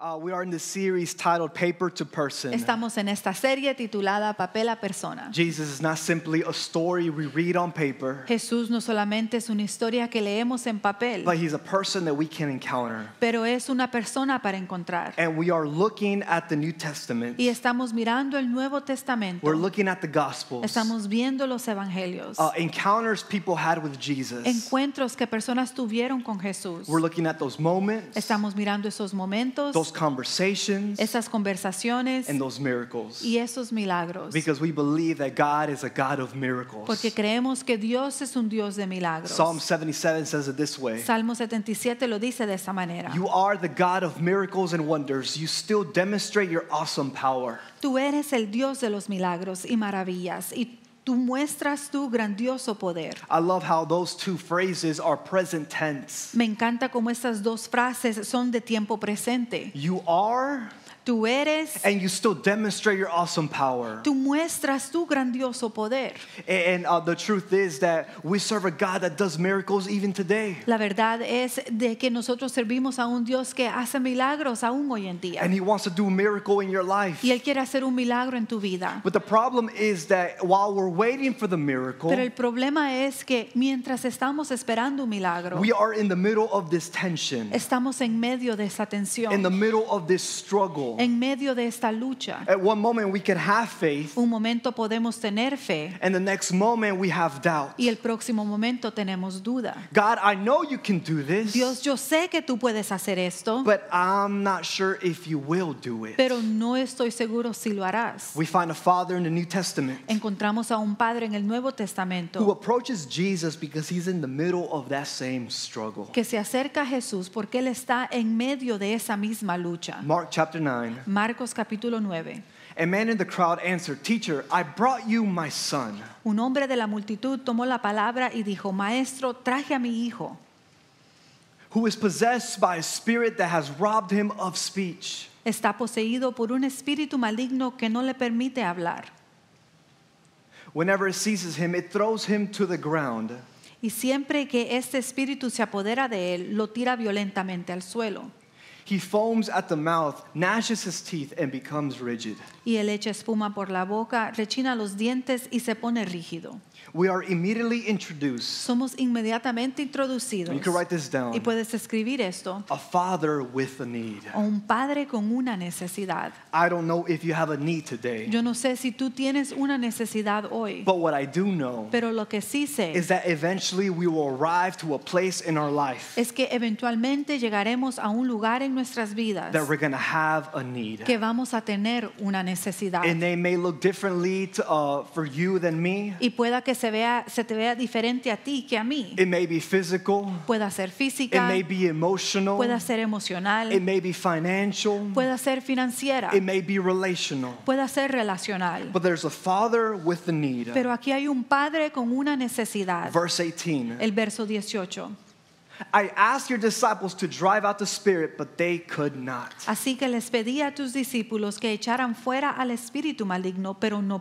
Uh, we are in the series titled Paper to Person. Estamos en esta serie titulada Papel a Persona. Jesus is not simply a story we read on paper. Jesús no solamente es una historia que leemos en papel. But he's a person that we can encounter. Pero es una persona para encontrar. And we are looking at the New Testament. Y estamos mirando el Nuevo Testamento. We're looking at the Gospels. Estamos viendo los evangelios. Uh, encounters people had with Jesus. Encuentros que personas tuvieron con Jesús. We're looking at those moments. Estamos mirando esos momentos. Those those conversations esas conversaciones and those miracles. y esos milagros. Because we believe that God is a God of miracles. Porque creemos que Dios es un Dios de milagros. Psalm 77 says it this way. Salmo 77 lo dice de esta manera. You are the God of miracles and wonders. You still demonstrate your awesome power. Tú eres el Dios de los milagros y maravillas y Tú muestras tu grandioso poder. I love how those two phrases are present tense. Me encanta cómo estas dos frases son de tiempo presente. You are tú eres. And you still demonstrate your awesome power. Tú muestras tu grandioso poder. And, and uh, the truth is that we serve a God that does miracles even today. La verdad es de que nosotros servimos a un Dios que hace milagros aún hoy en día. And he wants to do a miracle in your life. Y él quiere hacer un milagro en tu vida. But the problem is that while we're waiting for the miracle, Pero el problema es que mientras estamos esperando un milagro, we are in the middle of this tension. Estamos en medio de esa tensión. In the middle of this struggle. En medio de esta lucha. Un momento podemos tener fe. Y el próximo momento tenemos duda. Dios, yo sé que tú puedes hacer esto. Pero no estoy seguro si lo harás. Encontramos a un padre en el Nuevo Testamento. Que se acerca a Jesús porque él está en medio de esa misma lucha. Mark capítulo 9 Marcos capítulo 9. Un hombre de la multitud tomó la palabra y dijo, "Maestro, traje a mi hijo." Who is possessed Está poseído por un espíritu maligno que no le permite hablar. Whenever it seizes him, Y siempre que este espíritu se apodera de él, lo tira violentamente al suelo. He foams at the mouth, gnashes his teeth, and becomes rigid. y él echa espuma por la boca, rechina los dientes y se pone rígido. Somos inmediatamente introducidos. Y puedes escribir esto. A father with a need. un padre con una necesidad. I don't know if you have a need today. Yo no sé si tú tienes una necesidad hoy. Pero lo que sí sé. Es que eventualmente llegaremos a un lugar en nuestras vidas. Que vamos a tener una necesidad necesidad. And they may look differently to, uh, for you than me. Y pueda que se vea se te vea diferente a ti que a mí. It may be physical. Pueda ser física. It may be emotional. Pueda ser emocional. It may be financial. Pueda ser financiera. It may be relational. Pueda ser relacional. But there's a father with the need. Pero aquí hay un padre con una necesidad. Verse 18. El verso 18. I asked your disciples to drive out the spirit, but they could not. Así que les pedí a tus discípulos que echaran fuera al espíritu maligno, pero no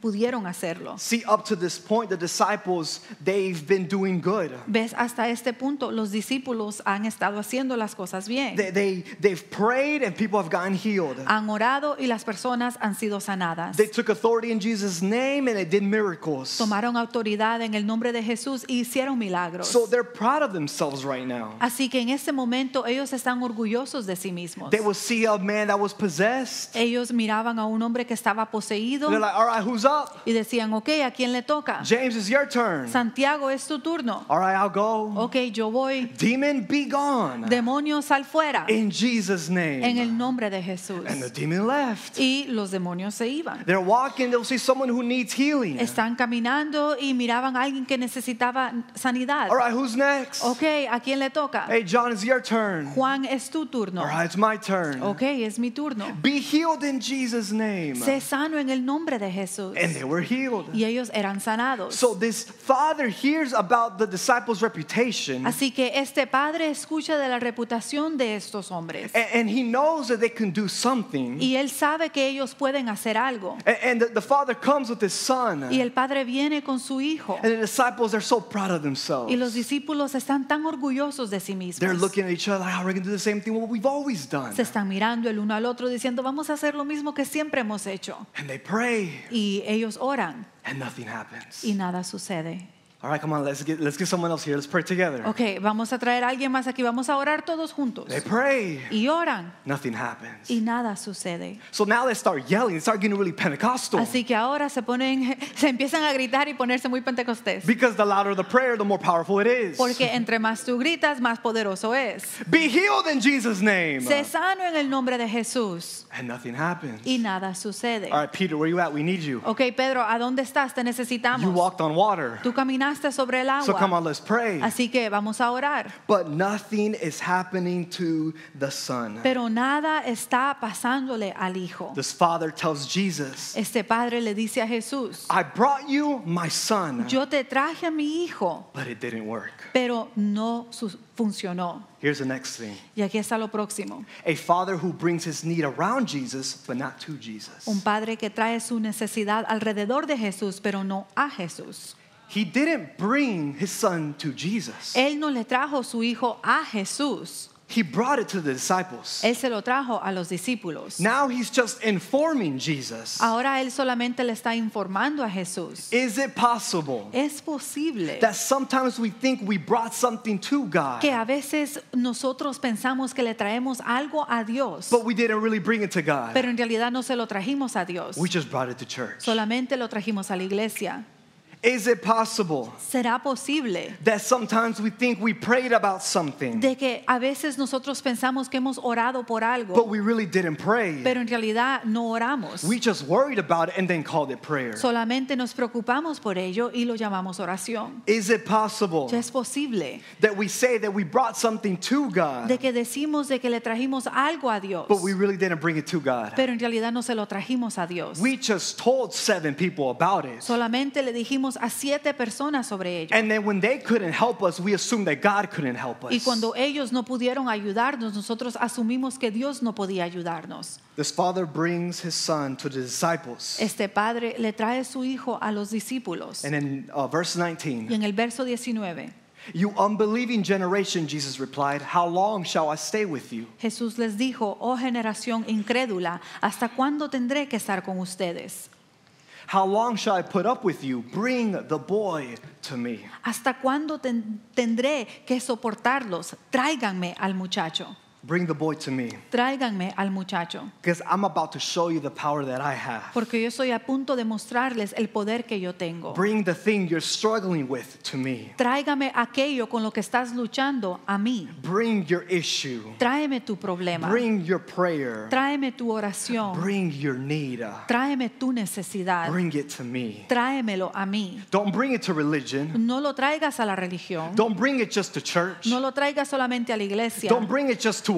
pudieron hacerlo. See, up to this point, the disciples they've been doing good. Ves, hasta este punto, los discípulos han estado haciendo las cosas bien. They, they they've prayed and people have gotten healed. Han orado y las personas han sido sanadas. They took authority in Jesus' name and they did miracles. Tomaron autoridad en el nombre de Jesús y hicieron milagros. So they're proud of themselves. Así que en ese momento ellos están orgullosos de sí mismos. Ellos miraban a un hombre que estaba poseído. Y decían, ok ¿a quién le toca? Santiago, es tu turno. ok yo voy. demonios al fuera. En el nombre de Jesús. Y los demonios se iban. Están caminando y miraban a alguien que necesitaba sanidad. ok hey, ¿a quién le toca? Hey, John, it's your turn. Juan, es tu turno. All right, it's my turn. Okay, es mi turno. Be healed in Jesus' name. Sé sano en el nombre de Jesús. And they were healed. Y ellos eran sanados. So this father hears about the disciples' reputation. Así que este padre escucha de la reputación de estos hombres. And, and he knows that they can do something. Y él sabe que ellos pueden hacer algo. And, and the, the father comes with his son. Y el padre viene con su hijo. And the disciples are so proud of themselves. Y los discípulos están tan orgullosos de sí mismos. Ah, Se están mirando el uno al otro diciendo, vamos a hacer lo mismo que siempre hemos hecho. Y ellos oran. Y nada sucede. All right, come on, let's get, let's get someone else here. Let's pray together. Okay, vamos a traer a alguien más aquí. Vamos a orar todos juntos. They pray. Y oran. Nothing happens. Y nada sucede. So now they start yelling. They start getting really Pentecostal. Así que ahora se ponen, se empiezan a gritar y ponerse muy pentecostés. Because the louder the prayer, the more powerful it is. Porque entre más tú gritas, más poderoso es. Be healed in Jesus' name. Sé sano en el nombre de Jesús. And nothing happens. Y nada sucede. All right, Peter, where you at? We need you. Okay, Pedro, ¿a dónde estás? Te necesitamos. You walked on water. Tú caminaste sobre el Así que vamos a orar. Pero nada está pasándole al hijo. Este padre le dice a Jesús. I brought you my son. Yo te traje a mi hijo. Pero no funcionó. Y aquí está lo próximo. Un padre que trae su necesidad alrededor de Jesús, pero no a Jesús. He didn't bring his son to Jesus. Él no le trajo su hijo a Jesús. He brought it to the disciples. Él se lo trajo a los discípulos. Now he's just informing Jesus. Ahora él solamente le está informando a Jesús. Is it possible? Es posible. That sometimes we think we brought something to God. Que a veces nosotros pensamos que le traemos algo a Dios. But we didn't really bring it to God. Pero en realidad no se lo trajimos a Dios. We just brought it to church. Solamente lo trajimos a la iglesia. Is it possible? ¿Será posible? That sometimes we think we prayed about something. De que a veces nosotros pensamos que hemos orado por algo. But we really didn't pray. Pero en realidad no oramos. We just worried about it and then called it prayer. Solamente nos preocupamos por ello y lo llamamos oración. Is it possible? ¿Es posible? That we say that we brought something to God. De que decimos de que le trajimos algo a Dios. But we really didn't bring it to God. Pero en realidad no se lo trajimos a Dios. We just told seven people about it. Solamente le dijimos a siete personas sobre ellos. And then when they couldn't help us, we assumed that God couldn't help us. Y cuando ellos no pudieron ayudarnos, nosotros asumimos que Dios no podía ayudarnos. This father brings his son to the disciples. Este padre le trae su hijo a los discípulos. And in uh, verse 19. Y en el verso 19. You unbelieving generation, Jesus replied, how long shall I stay with you? Jesús les dijo, oh generación incrédula, ¿hasta cuándo tendré que estar con ustedes? How long shall I put up with you? Bring the boy to me. ¿Hasta cuándo ten, tendré que soportarlos? Tráiganme al muchacho. Bring al muchacho. Porque yo estoy a punto de mostrarles el poder que yo tengo. Tráigame aquello con lo que estás luchando a mí. Tráeme tu problema. Tráeme tu oración. Tráeme tu necesidad. Tráemelo a mí. No lo traigas a la religión. No lo traigas solamente a la iglesia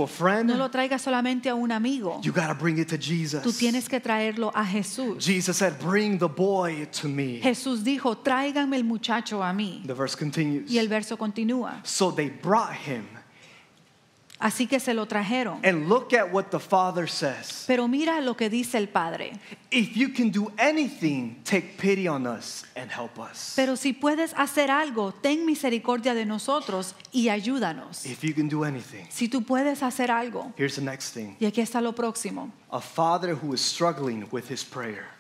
a friend. No lo traigas solamente a un amigo. You gotta bring it to Jesus. Tú tienes que traerlo a Jesús. Jesus said, "Bring the boy to me." Jesús dijo, "Tráiganme el muchacho a mí." The verse continues. Y el verso continúa. So they brought him. Así que se lo trajeron. Pero mira lo que dice el padre. Pero si puedes hacer algo, ten misericordia de nosotros y ayúdanos. Si tú puedes hacer algo. Y aquí está lo próximo.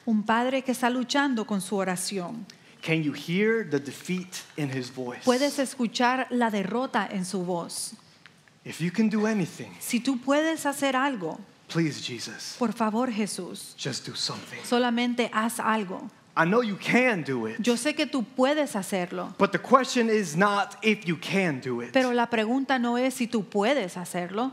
Un padre que está luchando con su oración. Puedes escuchar la derrota en su voz si tú puedes hacer algo, por favor Jesús, just do something. solamente haz algo. Yo sé que tú puedes hacerlo. Pero la pregunta no es si tú puedes hacerlo.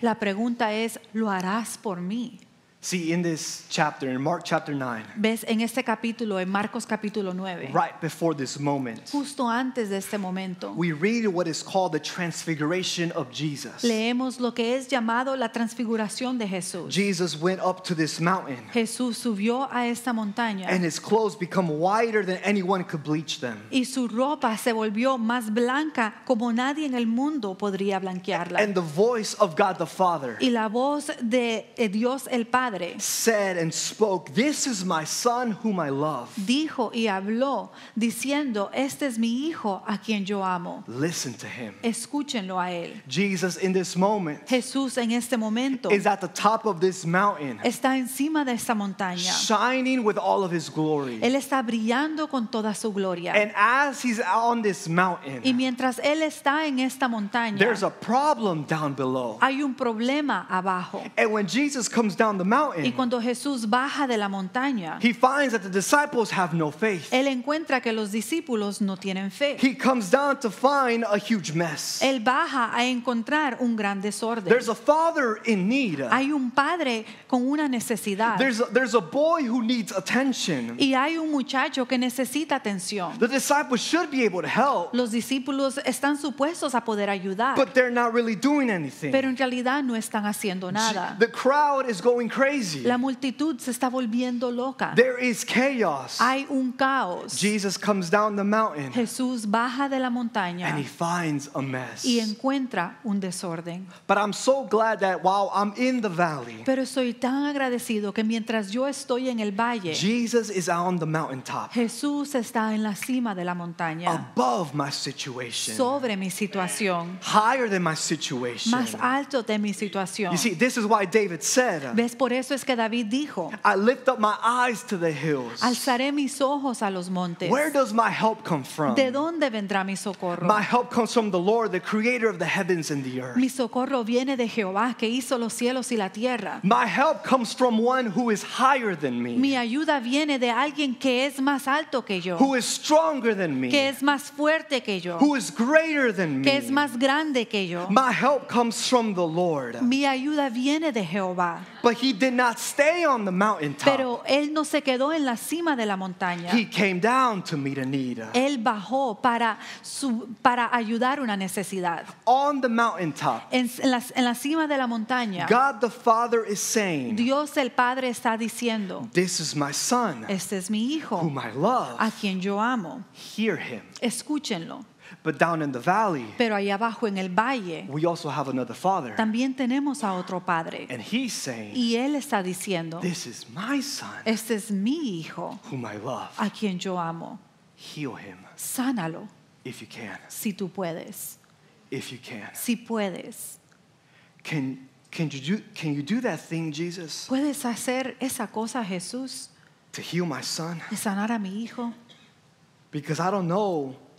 La pregunta es ¿lo harás por mí? See in this chapter in Mark chapter 9. Ves en este capítulo en Marcos capítulo 9. Right before this moment. Justo antes de este momento. We read what is called the transfiguration of Jesus. Leemos lo que es llamado la transfiguración de Jesús. Jesus went up to this mountain. Jesús subió a esta montaña. And his clothes become whiter than anyone could bleach them. Y su ropa se volvió más blanca como nadie en el mundo podría blanquearla. And the voice of God the Father. Y la voz de Dios el Padre padre said and spoke, "This is my son whom I love." Dijo y habló diciendo, "Este es mi hijo a quien yo amo." Listen to him. Escúchenlo a él. Jesus in this moment. Jesús en este momento is at the top of this mountain. Está encima de esta montaña. Shining with all of his glory. Él está brillando con toda su gloria. And as he's on this mountain. Y mientras él está en esta montaña. There's a problem down below. Hay un problema abajo. And when Jesus comes down the mountain, mountain, y cuando Jesús baja de la montaña, he finds that the disciples have no faith. Él encuentra que los discípulos no tienen fe. He comes down to find a huge mess. Él baja a encontrar un gran desorden. There's a father in need. Hay un padre con una necesidad. There's a, there's a boy who needs attention. Y hay un muchacho que necesita atención. The disciples should be able to help. Los discípulos están supuestos a poder ayudar. But they're not really doing anything. Pero en realidad no están haciendo nada. The crowd is going crazy crazy. La multitud se está volviendo loca. There is chaos. Hay un caos. Jesus comes down the mountain. Jesús baja de la montaña. And he finds a mess. Y encuentra un desorden. But I'm so glad that while I'm in the valley. Pero estoy tan agradecido que mientras yo estoy en el valle. Jesus is on the mountaintop. Jesús está en la cima de la montaña. Above my situation. Sobre mi situación. Higher than my situation. Más alto de mi situación. You see, this is why David said. ¿Ves por eso es que David dijo, Alzaré mis ojos a los montes. ¿De dónde vendrá mi socorro? Mi socorro viene de Jehová que hizo los cielos y la tierra. Mi ayuda viene de alguien que es más alto que yo. Que es más fuerte que yo. Que es más grande que yo. Mi ayuda viene de Jehová. Pero él no se quedó en la cima de la montaña. Él bajó para para ayudar una necesidad. On the En, en, la, cima de la montaña. Dios el Padre está diciendo. This is my son. Este es mi hijo. A quien yo amo. Hear him. Escúchenlo. Pero ahí abajo en el valle también tenemos a otro padre. y él está diciendo, este es mi hijo a quien yo amo. Sánalo si tú puedes. Si puedes. ¿Puedes hacer esa cosa, Jesús? De sanar a mi hijo. Because I don't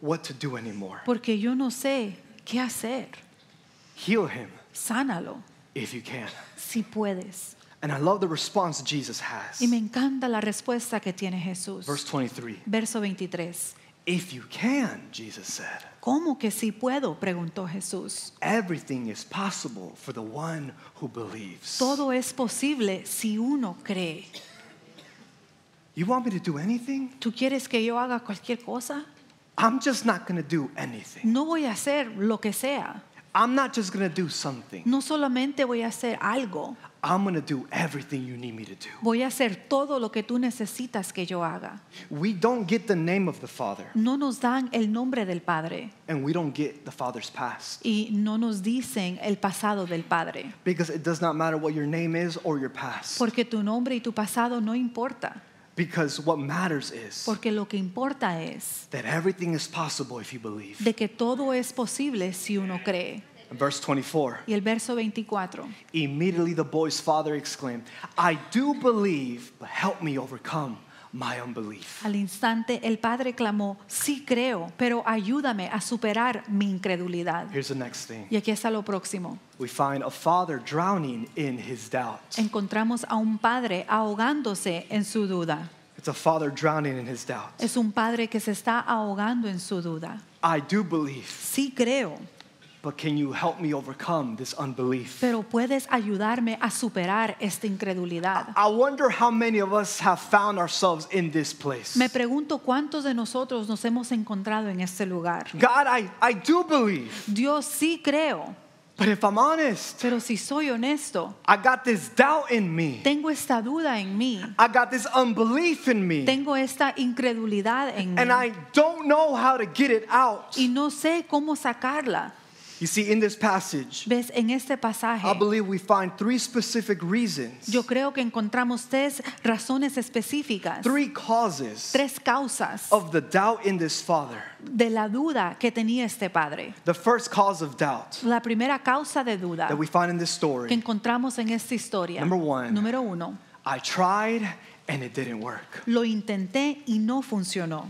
what to do anymore. Porque yo no sé qué hacer. Heal him Sánalo if you can. si puedes. And I love the response Jesus has. Y me encanta la respuesta que tiene Jesús. Verse 23. Verso 23. If you can, Jesus said. ¿Cómo que si puedo? preguntó Jesús. Everything is possible for the one who believes. Todo es posible si uno cree. You want me to do anything? ¿Tú quieres que yo haga cualquier cosa? I'm just not going to do anything. No voy a hacer lo que sea. I'm not just going to do something. No solamente voy a hacer algo. I'm going to do everything you need me to do. Voy a hacer todo lo que tú necesitas que yo haga. We don't get the name of the Father. No nos dan el nombre del Padre. And we don't get the Father's past. Y no nos dicen el pasado del Padre. Because it does not matter what your name is or your past. Porque tu nombre y tu pasado no importa. Because what matters is Porque lo que importa es that everything is possible if you believe. de que todo es posible si uno cree. And verse 24. Y el verso 24. Immediately the boy's father exclaimed, I do believe, but help me overcome Al instante el padre clamó, sí creo, pero ayúdame a superar mi incredulidad. Y aquí está lo próximo. Encontramos a un padre ahogándose en su duda. Es un padre que se está ahogando en su duda. Sí creo. But can you help me overcome this unbelief? Pero puedes ayudarme a superar esta incredulidad. I wonder how many of us have found ourselves in this place. Me pregunto cuántos de nosotros nos hemos encontrado en este lugar. God, I, I do believe. Dios sí creo. But if I'm honest, pero si soy honesto, I got this doubt in me. Tengo esta duda en mí. I got this unbelief in me. Tengo esta incredulidad en and mí. And I don't know how to get it out. Y no sé cómo sacarla. You see, in this passage, ¿Ves? En este pasaje, I believe we find three specific reasons, yo creo que encontramos tres razones específicas, three causes tres causas of the doubt in this father. de la duda que tenía este padre. The first cause of doubt La primera causa de duda that we find in this story. que encontramos en esta historia, Number one. número uno, I tried and it didn't work. lo intenté y no funcionó.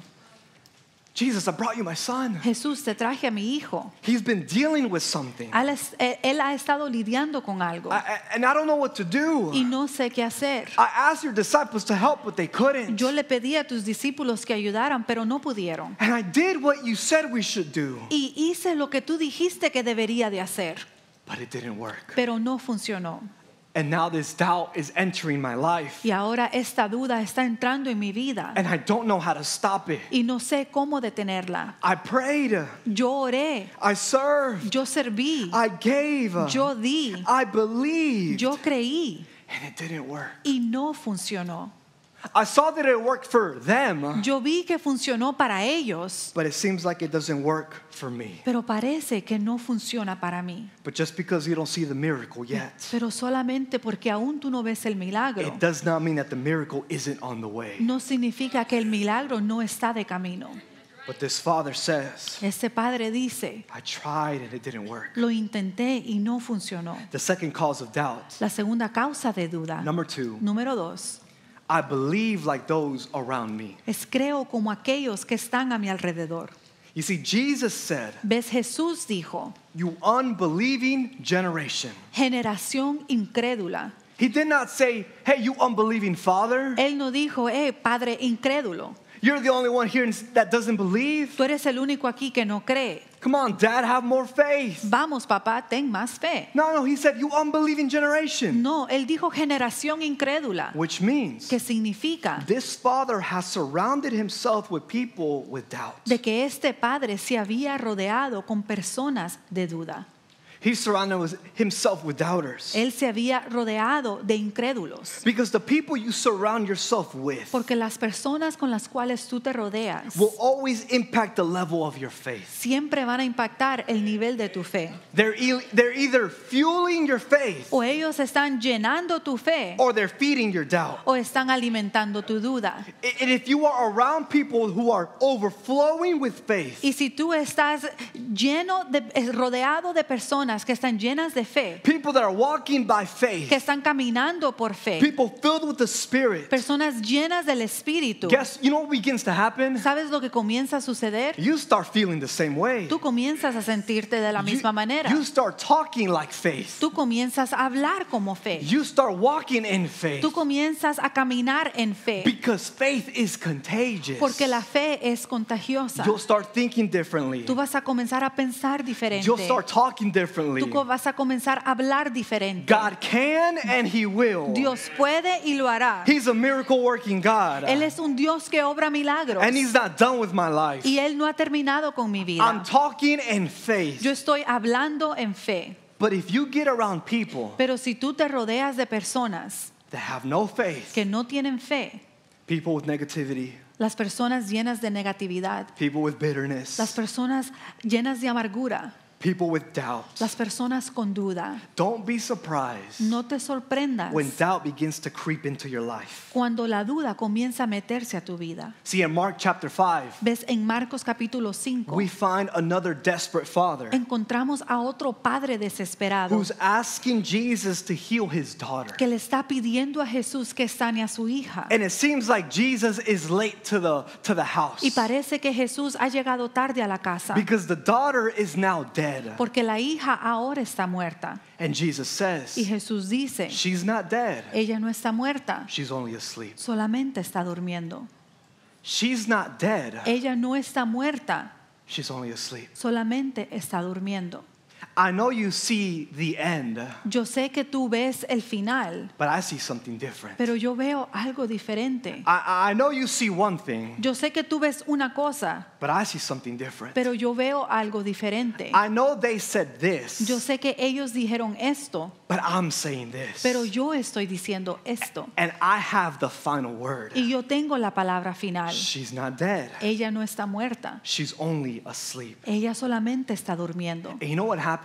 Jesus, I brought you my son. Jesús, te traje a mi hijo. He's been dealing with something. Eh, él, ha estado lidiando con algo. I, and I don't know what to do. Y no sé qué hacer. I asked your disciples to help, but they couldn't. Yo le pedí a tus discípulos que ayudaran, pero no pudieron. And I did what you said we should do. Y hice lo que tú dijiste que debería de hacer. But it didn't work. Pero no funcionó. And now this doubt is entering my life. Y ahora esta duda está entrando en mi vida. And I don't know how to stop it. Y no sé cómo detenerla. I prayed. Yo oré. I served. Yo serví. I gave. Yo di. I believed. Yo creí. And it didn't work. Y no funcionó. I saw that it worked for them. Yo vi que funcionó para ellos. But it seems like it doesn't work for me. Pero parece que no funciona para mí. But just because you don't see the miracle yet. Pero solamente porque aún tú no ves el milagro. It does not mean that the miracle isn't on the way. No significa que el milagro no está de camino. But this father says, este padre dice, I tried and it didn't work. Lo intenté y no funcionó. The second cause of doubt. La segunda causa de duda. Number two. Número 2. I believe like those around me. Es creo como aquellos que están a mi alrededor. You see, Jesus said, ¿Ves? Jesús dijo, You unbelieving generation. Generación incrédula. He did not say, Hey, you unbelieving father. Él no dijo, Hey, eh, padre incrédulo. You're the only one here that doesn't believe. Tú eres el único aquí que no cree. Come on, dad, have more faith. Vamos, papá, ten más fe. No, no, he said you unbelieving generation. No, él dijo generación incrédula. Which means que significa this father has surrounded himself with people with doubt. De que este padre se había rodeado con personas de duda. He surrounded himself with doubters. Él se había rodeado de incrédulos. Because the people you surround yourself with Porque las personas con las cuales tú te rodeas will always impact the level of your faith. Siempre van a impactar el nivel de tu fe. They're, e, they're either fueling your faith o ellos están llenando tu fe or they're feeding your doubt. o están alimentando tu duda. And if you are around people who are overflowing with faith y si tú estás lleno de eh, rodeado de personas que están llenas de fe. Que están caminando por fe. Personas llenas del Espíritu. ¿Sabes lo que comienza a suceder? Tú comienzas a sentirte de la misma manera. Tú comienzas a hablar como fe. Tú comienzas a caminar en fe. Porque la fe es contagiosa. Tú vas a comenzar a pensar diferente differently. Tú vas a comenzar a hablar diferente. God can and he will. Dios puede y lo hará. He's a miracle working God. Él es un Dios que obra milagros. And he's not done with my life. Y él no ha terminado con mi vida. I'm talking in faith. Yo estoy hablando en fe. But if you get around people Pero si tú te rodeas de personas that have no faith, que no tienen fe, people with negativity, las personas llenas de negatividad, people with bitterness, las personas llenas de amargura, People with doubts. Las personas con duda. Don't be surprised no te sorprendas when doubt begins to creep into your life. Cuando la duda comienza a meterse a tu vida. See in Mark chapter 5. Ves en Marcos capítulo 5. We find another desperate father. Encontramos a otro padre desesperado. Who's asking Jesus to heal his daughter. Que le está pidiendo a Jesús que sane a su hija. And it seems like Jesus is late to the to the house. Y parece que Jesús ha llegado tarde a la casa. Because the daughter is now dead. Porque la hija ahora está muerta. y Jesús dice, ella no está muerta. Solamente está durmiendo. Ella no está muerta. Solamente está durmiendo. I know you see the end. Yo sé que tú ves el final. But I see something different. Pero yo veo algo diferente. I, I know you see one thing. Yo sé que tú ves una cosa. But I see something different. Pero yo veo algo diferente. I know they said this. Yo sé que ellos dijeron esto. But I'm saying this. Pero yo estoy diciendo esto. And I have the final word. Y yo tengo la palabra final. She's not dead. Ella no está muerta. She's only asleep. Ella solamente está durmiendo. And you know what happened?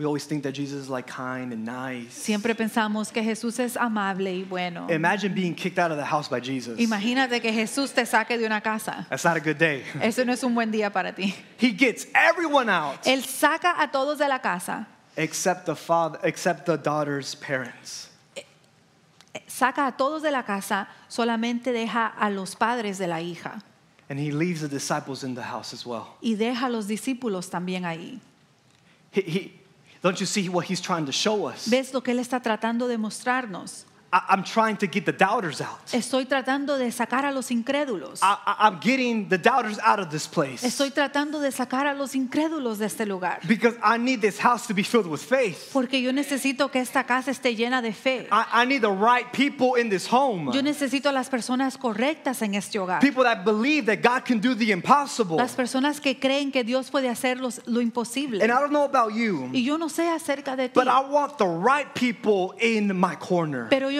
We always think that Jesus is like kind and nice. Siempre pensamos que Jesús es amable y bueno. Imagine being kicked out of the house by Jesus. Imagínate que Jesús te saque de una casa. That's not a good day. Eso no es un buen día para ti. He gets everyone out. Él saca a todos de la casa. Except the father, except the daughter's parents. Saca a todos de la casa, solamente deja a los padres de la hija. And he leaves the disciples in the house as well. Y deja a los discípulos también ahí. He, he, Don't you see what he's trying to show us? ¿Ves lo que él está tratando de mostrarnos? I'm trying to get the doubters out. Estoy tratando de sacar a los incrédulos. I, am getting the doubters out of this place. Estoy tratando de sacar a los incrédulos de este lugar. Because I need this house to be filled with faith. Porque yo necesito que esta casa esté llena de fe. I, I need the right people in this home. Yo necesito a las personas correctas en este hogar. People that believe that God can do the impossible. Las personas que creen que Dios puede hacer los, lo imposible. And I don't know about you. Y yo no sé acerca de ti. But I want the right people in my corner. Pero yo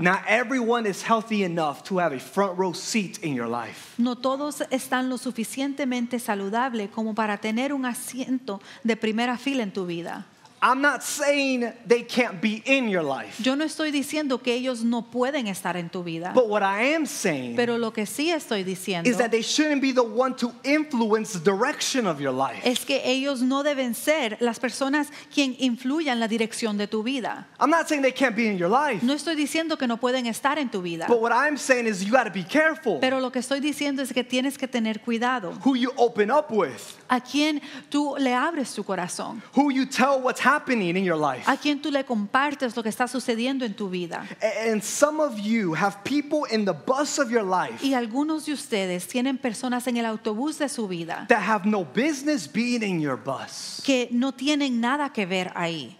manera. Not everyone is healthy enough to have a front row seat in your life. No todos están lo suficientemente saludable como para tener un asiento de primera fila en tu vida. Yo no estoy diciendo que ellos no pueden estar en tu vida. But Pero lo que sí estoy diciendo Es que ellos no deben ser las personas quien influyan la dirección de tu vida. I'm No estoy diciendo que no pueden estar en tu vida. Pero lo que estoy diciendo es que tienes que tener cuidado. Who you open up with a quien tú le abres tu corazón. A quien tú le compartes lo que está sucediendo en tu vida. Y algunos de ustedes tienen personas en el autobús de su vida. Que no tienen nada que ver ahí.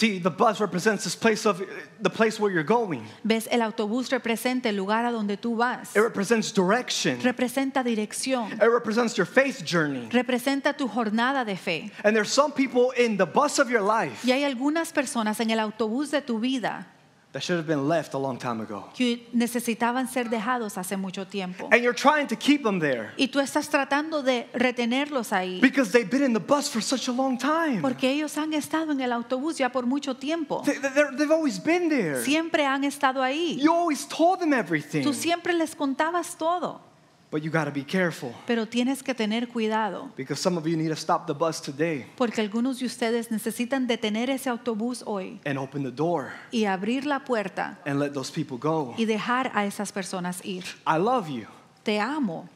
See, the bus represents this place of the place where you're going. Ves, el autobús representa el lugar a donde tú vas. It represents direction. Representa dirección. It represents your faith journey. Representa tu jornada de fe. And there's some people in the bus of your life. Y hay algunas personas en el autobús de tu vida. Que necesitaban ser dejados hace mucho tiempo. Y tú estás tratando de retenerlos ahí. Porque ellos han estado en el autobús ya por mucho tiempo. Siempre han estado ahí. Tú siempre les contabas todo. Pero tienes que tener cuidado. Porque algunos de ustedes necesitan detener ese autobús hoy. Y abrir la puerta. Y dejar a esas personas ir. Te amo.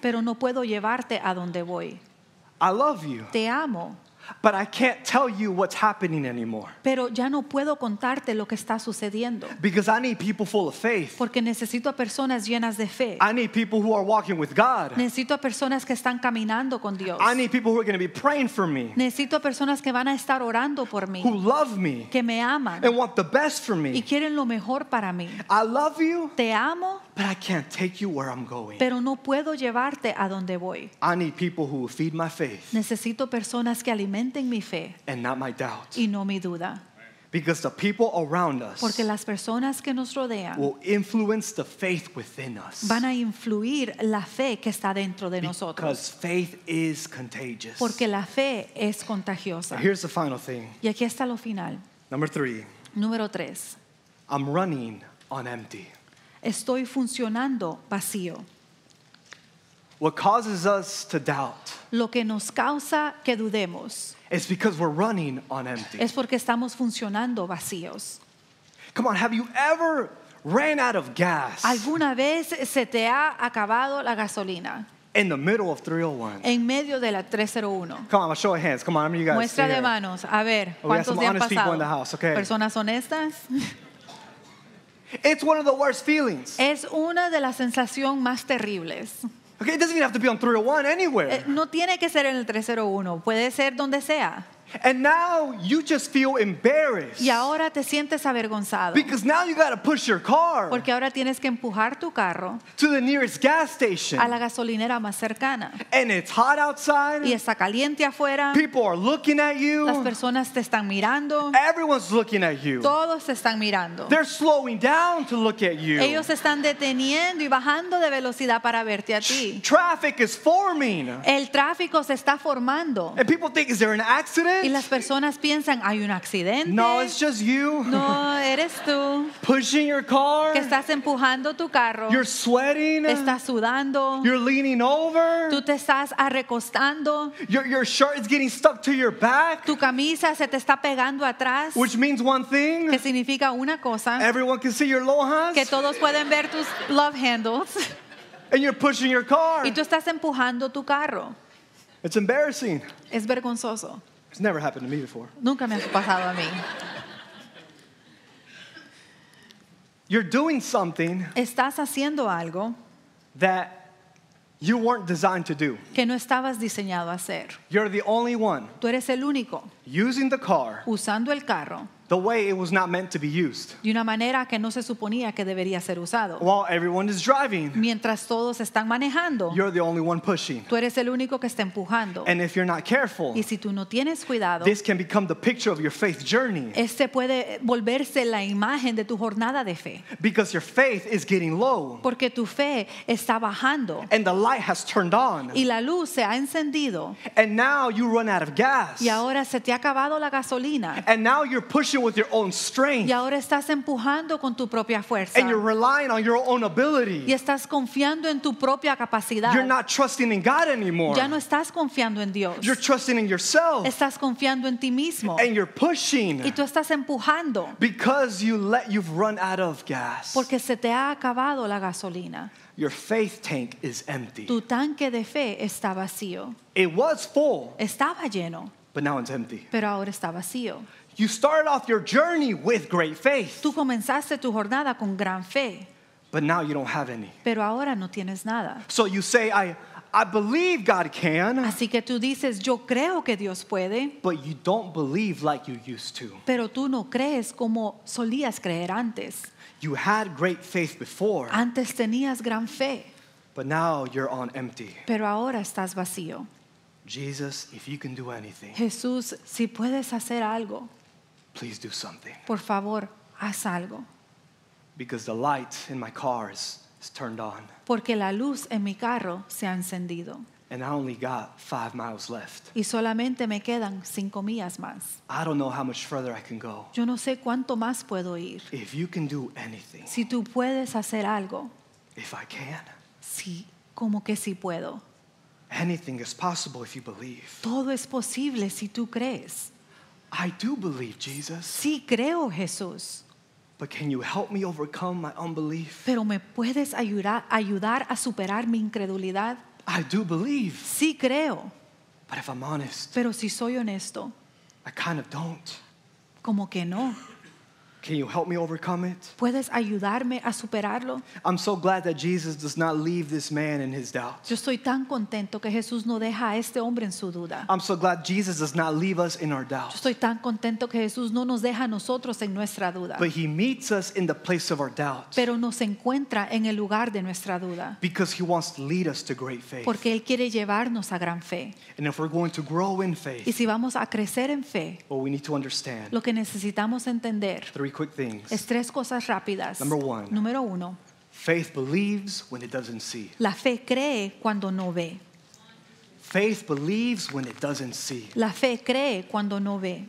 Pero no puedo llevarte a donde voy. Te amo. But I can't tell you what's happening anymore. Pero ya no puedo contarte lo que está sucediendo. Because I need people full of faith. Porque necesito a personas llenas de fe. I need people who are walking with God. Necesito a personas que están caminando con Dios. I need people who are going to be praying for me. Necesito a personas que van a estar orando por mí. Who love me. Que me aman. And want the best for me. Y quieren lo mejor para mí. I love you. Te amo. But I can't take you where I'm going. Pero no puedo llevarte a donde voy. I need people who will feed my faith Necesito personas que alimenten mi fe and not my doubt. y no mi duda. Because the people around us Porque las personas que nos rodean will influence the faith within us. van a influir la fe que está dentro de nosotros. faith is contagious. Porque la fe es contagiosa. Here's the final thing. Y aquí está lo final. Number three, Número tres. I'm running on empty estoy funcionando vacío. What causes us to doubt Lo que nos causa que dudemos is because we're running on empty. es porque estamos funcionando vacíos. Come on, have you ever ran out of gas ¿Alguna vez se te ha acabado la gasolina in the middle of 301? en medio de la 301? Come on, a show of hands. Come on, you guys. Muestra de manos. A ver, ¿cuántos han pasado? Personas honestas. feelings. Es una de las sensaciones más terribles. Okay, No tiene que ser en el 301, puede ser donde sea. And now you just feel embarrassed. Y ahora te sientes avergonzado. Because now you got to push your car. Porque ahora tienes que empujar tu carro. To the nearest gas station. A la gasolinera más cercana. And it's hot outside. Y está caliente afuera. People are looking at you. Las personas te están mirando. Everyone's looking at you. Todos te están mirando. They're slowing down to look at you. Ellos están deteniendo y bajando de velocidad para verte a ti. Traffic is forming. El tráfico se está formando. And people think is there an accident? Y las personas piensan, hay un accidente. No, es just you. No, eres tú. Pushing your car. Que estás empujando tu carro. You're sweating. Estás sudando. You're leaning over. Tú te estás recostando. Your, your shirt is getting stuck to your back. Tu camisa se te está pegando atrás. Which means one thing. Que significa una cosa. Everyone can see your lojas. Que todos pueden ver tus love handles. And you're pushing your car. Y tú estás empujando tu carro. It's embarrassing. Es vergonzoso. It's never happened to me before. Nunca me ha pasado a mí. You're doing something Estás haciendo algo that you weren't designed to do. que no estabas diseñado a hacer. You're the only one Tú eres el único using the car usando el carro the way it was not meant to be used. De una manera que no se suponía que debería ser usado. While everyone is driving, Mientras todos están manejando, you're the only one pushing. tú eres el único que está empujando. And if you're not careful, y si tú no tienes cuidado, this can become the picture of your faith journey. Este puede volverse la imagen de tu jornada de fe. Because your faith is getting low. Porque tu fe está bajando. And the light has turned on. Y la luz se ha encendido. And now you run out of gas. Y ahora se te ha acabado la gasolina. And now you're pushing y ahora estás empujando con tu propia fuerza. Y estás confiando en tu propia capacidad. Ya no estás confiando en Dios. Estás confiando en ti mismo. Y tú estás empujando. Porque se te ha acabado la gasolina. Tu tanque de fe está vacío. Estaba lleno. Pero ahora está vacío. You started off your journey with great faith. Tú comenzaste tu jornada con gran fe. But now you don't have any. Pero ahora no tienes nada. So you say I I believe God can. Así que tú dices, yo creo que Dios puede. But you don't believe like you used to. Pero tú no crees como solías creer antes. You had great faith before. Antes tenías gran fe. But now you're on empty. Pero ahora estás vacío. Jesus, if you can do anything. Jesús, si puedes hacer algo. Please do something. Por favor, haz algo. Because the light in my car is, turned on. Porque la luz en mi carro se ha encendido. And I only got five miles left. Y solamente me quedan cinco millas más. I don't know how much further I can go. Yo no sé cuánto más puedo ir. If you can do anything, si tú puedes hacer algo. If I can. Si, como que si puedo. Anything is possible if you believe. Todo es posible si tú crees. I do believe Jesus. Sí creo, Jesús. But can you help me overcome my unbelief? Pero me puedes ayudar, ayudar a superar mi incredulidad? I do believe. Sí creo. But if I'm honest, Pero si soy honesto, I kind of don't. Como que no. Can you help me overcome it? ¿Puedes ayudarme a superarlo? I'm so glad that Jesus does not leave this man in his doubt. Yo estoy tan contento que Jesús no deja a este hombre en su duda. I'm so glad Jesus does not leave us in our doubt. Yo estoy tan contento que Jesús no nos deja nosotros en nuestra duda. But he meets us in the place of our doubt. Pero nos encuentra en el lugar de nuestra duda. Because he wants to lead us to great faith. Porque él quiere llevarnos a gran fe. And if we're going to grow in faith. Y si vamos a crecer en fe. Well, we need to understand. Lo que necesitamos entender. Three quick things. Es tres cosas rápidas. Number one. Número uno. Faith believes when it doesn't see. La fe cree cuando no ve. Faith believes when it doesn't see. La fe cree cuando no ve.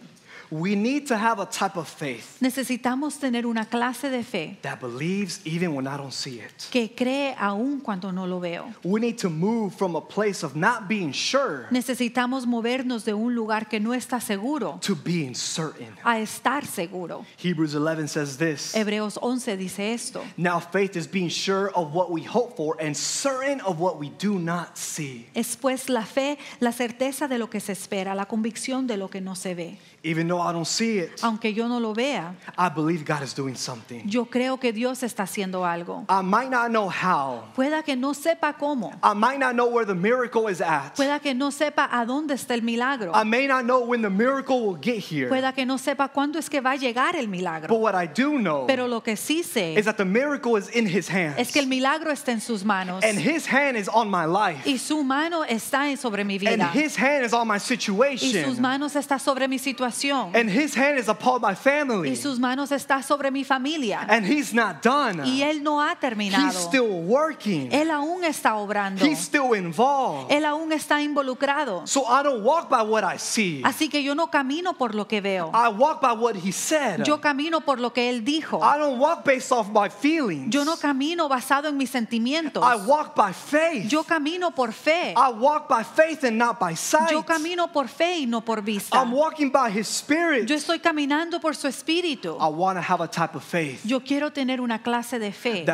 We need to have a type of faith Necesitamos tener una clase de fe that believes even when I don't see it. que cree aún cuando no lo veo. We need to move from a place of not being sure Necesitamos movernos de un lugar que no está seguro to being certain. a estar seguro. Hebrews 11 says this. Hebreos 11 dice esto. Now faith is being sure of what we hope for and certain of what we do not see. Es pues la fe, la certeza de lo que se espera, la convicción de lo que no se ve. aunque yo no lo vea, yo creo que Dios está haciendo algo. I Pueda que no sepa cómo. I Pueda que no sepa a dónde está el milagro. I Pueda que no sepa cuándo es que va a llegar el milagro. Pero lo que sí sé es que el milagro está en sus manos. Y su mano está sobre mi vida. Y sus manos está sobre mi situación. Y sus manos está sobre mi familia. Y él no ha terminado. Él aún está obrando. Él aún está involucrado. Así que yo no camino por lo que veo. Yo camino por lo que él dijo. my feelings. Yo no camino basado en mis sentimientos. I walk by faith. Yo camino por fe. I walk by faith Yo camino por fe y no por vista. walking yo estoy caminando por su espíritu. Yo quiero tener una clase de fe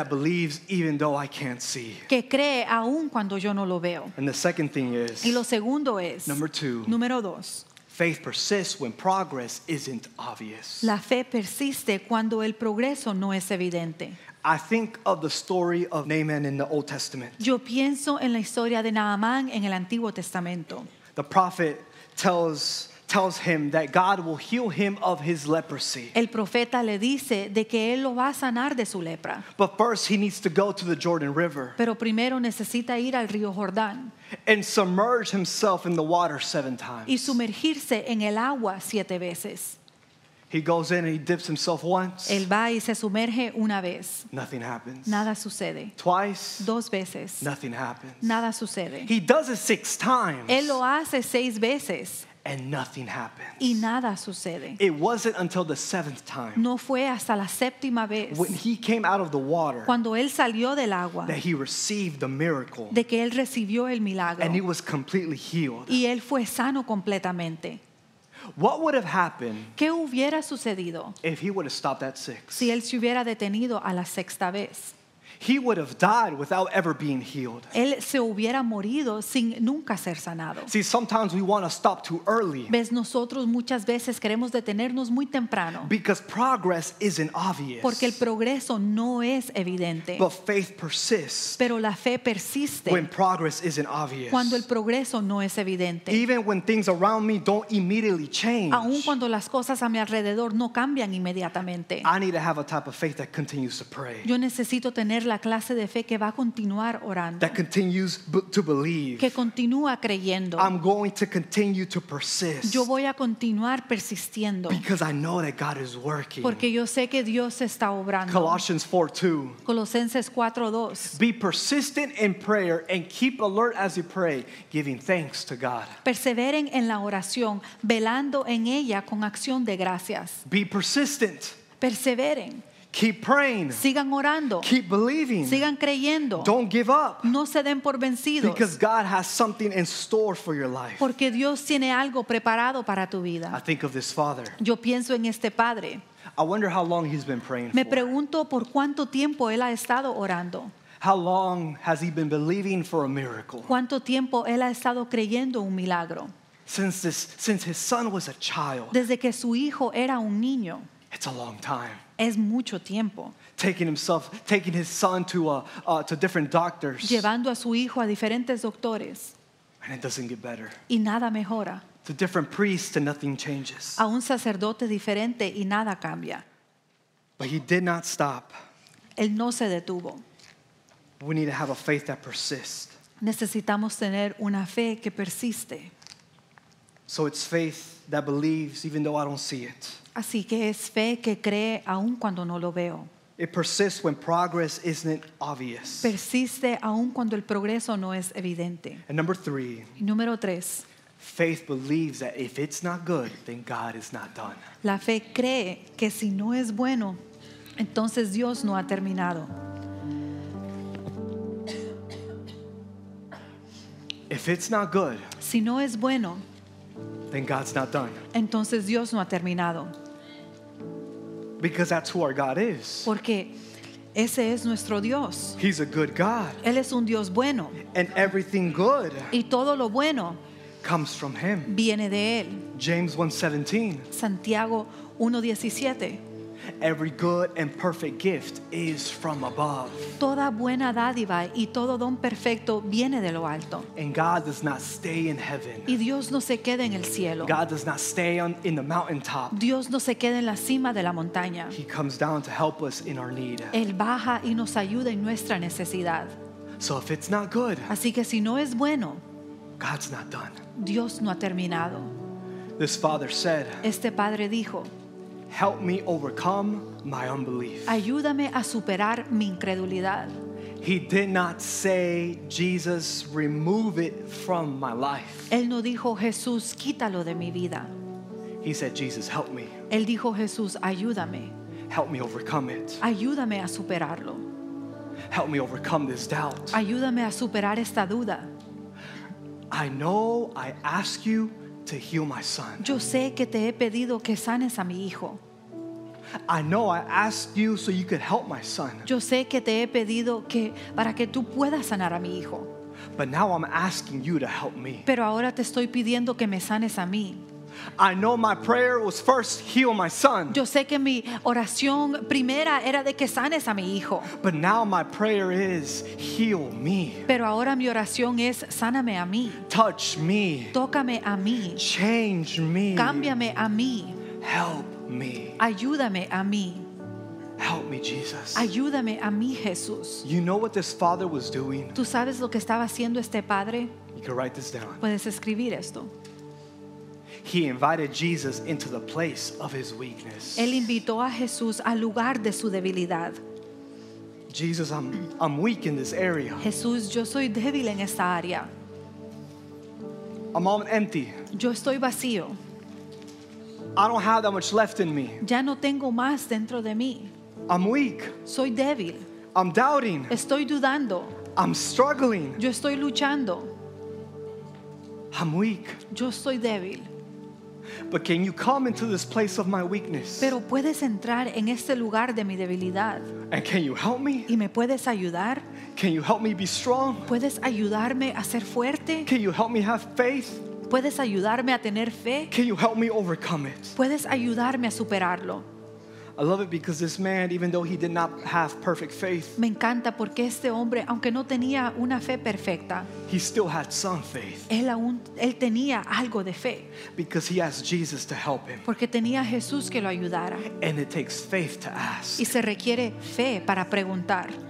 que cree aun cuando yo no lo veo. Y lo segundo es, número dos, la fe persiste cuando el progreso no es evidente. Yo pienso en la historia de Naaman en el Antiguo Testamento. dice tells him that God will heal him of his leprosy. El profeta le dice de que él lo va a sanar de su lepra. But first he needs to go to the Jordan River Pero primero necesita ir al río Jordán and submerge himself in the water seven times. y sumergirse en el agua siete veces. He goes in and he dips himself once. Él va y se sumerge una vez. Nothing happens. Nada sucede. Twice. Dos veces. Nothing happens. Nada sucede. He does it six times. Él lo hace seis veces. And nothing happens. Y nada sucede. It wasn't until the seventh time no fue hasta la séptima vez when he came out of the water cuando él salió del agua that he received the miracle. de que él recibió el milagro and he was completely healed. y él fue sano completamente. What would have happened ¿Qué hubiera sucedido if he would have stopped at six? si él se hubiera detenido a la sexta vez? He would have died without ever being healed. Él se hubiera morido sin nunca ser sanado. See, sometimes we want to stop too early. Ves, nosotros muchas veces queremos detenernos muy temprano. Because progress isn't obvious. Porque el progreso no es evidente. But faith persists. Pero la fe persiste. When progress isn't obvious. Cuando el progreso no es evidente. Even when things around me don't immediately change. Aun cuando las cosas a mi alrededor no cambian inmediatamente. I need to have a type of faith that continues to pray. Yo necesito tener la clase de fe que va a continuar orando. Que continúa creyendo. Yo voy a continuar persistiendo. Porque yo sé que Dios está obrando. 4:2. Colosenses 4:2. Be persistent in prayer and keep alert as you pray, giving thanks to God. Perseveren en la oración, velando en ella con acción de gracias. Be persistent. Perseveren. Keep praying. Sigan orando. Keep believing. Sigan creyendo. Don't give up. No se den por vencidos. Because God has something in store for your life. Porque Dios tiene algo preparado para tu vida. I think of this father. Yo pienso en este padre. I wonder how long he's been praying Me pregunto por cuánto tiempo él ha estado orando. How long has he been believing for a miracle? ¿Cuánto tiempo él ha estado creyendo un milagro? Since, this, since his son was a child. Desde que su hijo era un niño. It's a long time. Es mucho tiempo. Taking himself, taking his son to, uh, uh, to different doctors. Llevando a su hijo a diferentes doctores. And it doesn't get better. Y nada mejora. To different priests and nothing changes. A un sacerdote diferente y nada cambia. But he did not stop. Él no se detuvo. We need to have a faith that persists. Necesitamos tener una fe que persiste. So it's faith that believes even though I don't see it. Así que es fe que cree aun cuando no lo veo. It persists when progress isn't obvious. Persiste aun cuando el progreso no es evidente. And number three. Y número tres. Faith believes that if it's not good, then God is not done. La fe cree que si no es bueno, entonces Dios no ha terminado. If it's not good, si no es bueno, then God's not done. Entonces Dios no ha terminado. Because that's who our God is. Porque ese es nuestro Dios. He's a good God. Él es un Dios bueno. And everything good y todo lo bueno comes from him. Viene de él. James 1:17. Santiago 1:17. Every good and perfect gift is from above. Toda buena dádiva y todo don perfecto viene de lo alto. Y Dios no se queda en el cielo. Dios no se queda en la cima de la montaña. He comes down to help us in our need. Él baja y nos ayuda en nuestra necesidad. Así que si no es bueno, Dios no ha terminado. este padre dijo, Help me overcome my unbelief. Ayúdame a superar mi incredulidad. He did not say, Jesus, remove it from my life. Él no dijo, Jesús, quítalo de mi vida. He said, Jesus, help me. Él dijo, Jesús, ayúdame. Help me overcome it. Ayúdame a superarlo. Help me overcome this doubt. Ayúdame a superar esta duda. I know I ask you Yo sé que te he pedido que sanes a mi hijo. I know I asked you so you could help my son. Yo sé que te he pedido que para que tú puedas sanar a mi hijo. But now I'm asking you to help me. Pero ahora te estoy pidiendo que me sanes a mí. I know my prayer was first heal my son. Yo sé que mi oración primera era de que sanes a mi hijo. Pero ahora mi oración es sáname a mí. Touch me. Tócame a mí. Change me. Cámbiame a mí. Help me. Ayúdame a mí. Help me, Jesus. Ayúdame a mí, Jesús. You Tú sabes lo que estaba haciendo este padre. Puedes escribir esto. He invited Jesus into the place of his weakness. Él invitó a Jesús al lugar de su debilidad. Jesus, I'm, I'm weak in this area. Jesús, yo soy débil en esta área. I'm all empty. Yo estoy vacío. I don't have that much left in me. Ya no tengo más dentro de mí. I'm weak. Soy débil. I'm doubting. Estoy dudando. I'm struggling. Yo estoy luchando. I'm weak. Yo estoy débil. But can you come into this place of my weakness? Pero puedes entrar en este lugar de mi debilidad. And can you help me? ¿Y me puedes ayudar? Can you help me be strong? ¿Puedes ayudarme a ser fuerte? Can you help me have faith? ¿Puedes ayudarme a tener fe? Can you help me overcome it? ¿Puedes ayudarme a superarlo? Me encanta porque este hombre, aunque no tenía una fe perfecta, él aún él tenía algo de fe, porque tenía a Jesús que lo ayudara. Y se requiere fe para preguntar.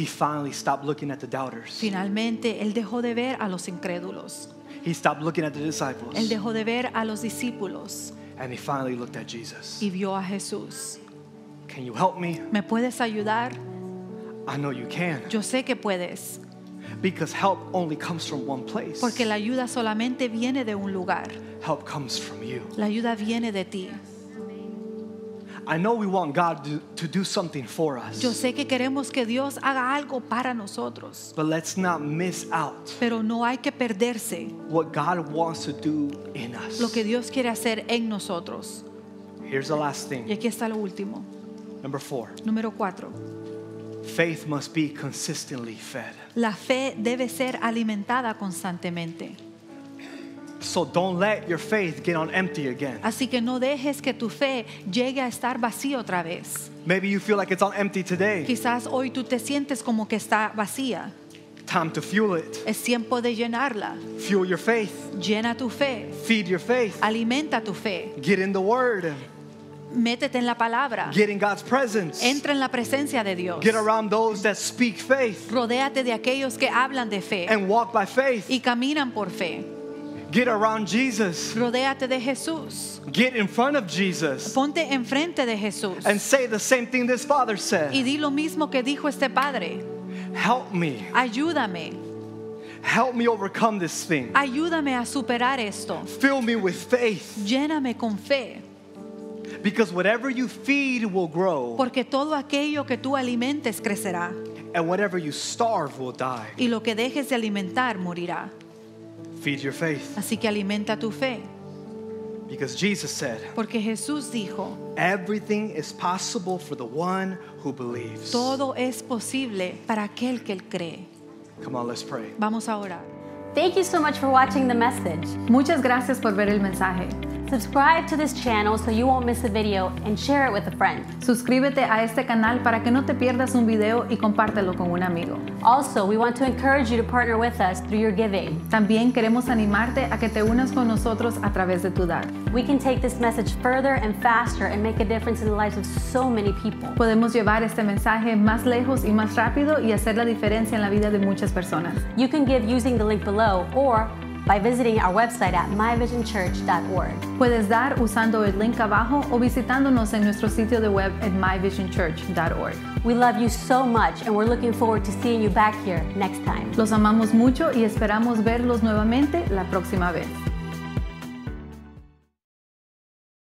he finally stopped looking at the doubters. Finalmente él dejó de ver a los incrédulos. He stopped looking at the disciples. Él dejó de ver a los discípulos. And he finally looked at Jesus. Y vio a Jesús. Can you help me? ¿Me puedes ayudar? I know you can. Yo sé que puedes. Because help only comes from one place. Porque la ayuda solamente viene de un lugar. Help comes from you. La ayuda viene de ti. I know we want God to, to do something for us. Yo sé que queremos que Dios haga algo para nosotros. But let's not miss out Pero no hay que perderse what God wants to do in us. lo que Dios quiere hacer en nosotros. Here's the last thing. Y aquí está lo último. Number four. Número cuatro. Faith must be consistently fed. La fe debe ser alimentada constantemente. So don't let your faith get on empty again. Así que no dejes que tu fe llegue a estar vacía otra vez. Maybe you feel like it's on empty today. Quizás hoy tú te sientes como que está vacía. Time to fuel it. Es tiempo de llenarla. Fuel your faith. Llena tu fe. Feed your faith. Alimenta tu fe. Get in the word. Métete en la palabra. Get in God's presence. Entra en la presencia de Dios. Get around those that speak faith. Rodéate de aquellos que hablan de fe. And walk by faith. Y caminan por fe. Get around Jesus. Rodéate de Jesús. Get in front of Jesus. Ponte enfrente de Jesús. And say the same thing this father said. Y di lo mismo que dijo este padre. Help me. Ayúdame. Help me overcome this thing. Ayúdame a superar esto. Fill me with faith. Lléname con fe. Because whatever you feed will grow. Porque todo aquello que tú alimentes crecerá. And whatever you starve will die. Y lo que dejes de alimentar morirá. Feed your faith. Así que alimenta tu fe. Because Jesus said, Porque Jesús dijo, everything is possible for the one who believes. Todo es posible para aquel que cree. Come on, let's pray. Vamos a orar. Thank you so much for watching the message. Muchas gracias por ver el mensaje. Subscribe to this channel so you won't miss a video and share it with a friend. Suscríbete a este canal para que no te pierdas un video y compártelo con un amigo. Also, we want to encourage you to partner with us through your giving. También queremos animarte a que te unas con nosotros a través de tu dar. We can take this message further and faster and make a difference in the lives of so many people. Podemos llevar este mensaje más lejos y más rápido y hacer la diferencia en la vida de muchas personas. You can give using the link below or by visiting our website at myvisionchurch.org. Puedes dar usando el link abajo o visitándonos en nuestro sitio de web at myvisionchurch.org. We love you so much and we're looking forward to seeing you back here next time. Los amamos mucho y esperamos verlos nuevamente la próxima vez.